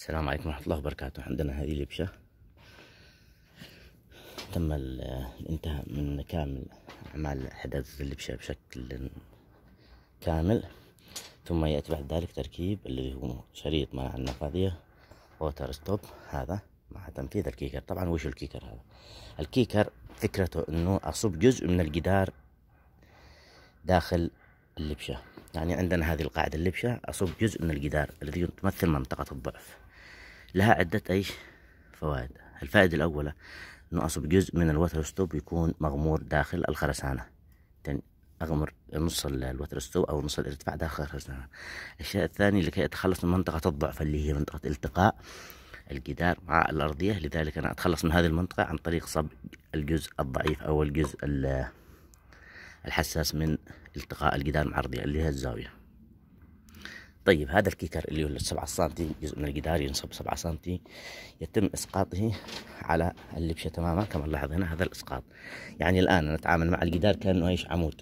السلام عليكم ورحمة الله وبركاته عندنا هذه لبشة تم الانتهاء من كامل أعمال حدث اللبشة بشكل كامل ثم يأتي بعد ذلك تركيب اللي هو شريط مع النفاذية ووتر ستوب هذا مع تنفيذ الكيكر طبعا وش الكيكر هذا الكيكر فكرته انه اصب جزء من الجدار داخل اللبشه يعني عندنا هذه القاعده اللبشه اصب جزء من الجدار الذي تمثل منطقه الضعف لها عدة ايش فوائد الفائدة الأولى أصب جزء من الوتر ستوب يكون مغمور داخل الخرسانة يعني أغمر نص الوتر ستوب أو نص الارتفاع داخل الخرسانة الشيء الثاني لكي أتخلص من منطقة الضعف اللي هي منطقة التقاء الجدار مع الأرضية لذلك أنا أتخلص من هذه المنطقة عن طريق صب الجزء الضعيف أو الجزء الحساس من التقاء الجدار مع الأرضية اللي هي الزاوية طيب هذا الكيكر اللي هو 7 سم جزء من الجدار ينصب 7 سم يتم اسقاطه على اللبشه تماما كما نلاحظ هنا هذا الاسقاط يعني الان نتعامل مع الجدار كانه ايش عمود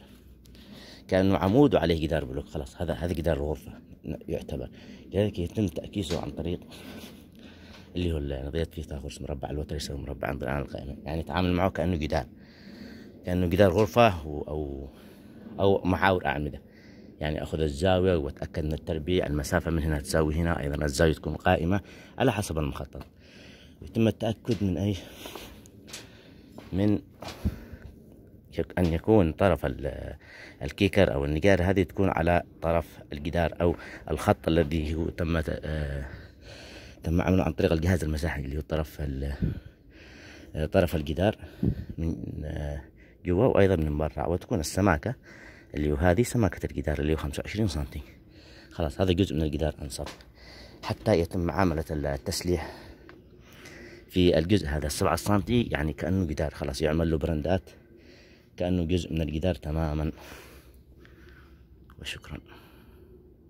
كانه عمود وعليه جدار بلوك خلاص هذا هذا جدار الغرفه يعتبر لذلك يتم تاكيسه عن طريق اللي هو نظريه فيثاغورس مربع الوتر يساوي مربع عند الان القائمه يعني نتعامل معه كانه جدار كانه جدار غرفه او او محاور اعمده يعني اخذ الزاويه واتاكد من التربيع المسافه من هنا تساوي هنا ايضا الزاويه تكون قائمه على حسب المخطط يتم التاكد من اي من ان يكون طرف الكيكر او النجار هذه تكون على طرف الجدار او الخط الذي هو تم آه، تم عمله عن طريق الجهاز المساحي اللي هو طرف آه، طرف الجدار من آه، جوا وايضا من برا وتكون السماكه اللي هو هذه سماكة الجدار اللي هو 25 سنتي خلاص هذا جزء من الجدار انصب حتى يتم معاملة التسليح في الجزء هذا السبعة سنتي يعني كأنه جدار خلاص يعمل له برندات كأنه جزء من الجدار تماما وشكرا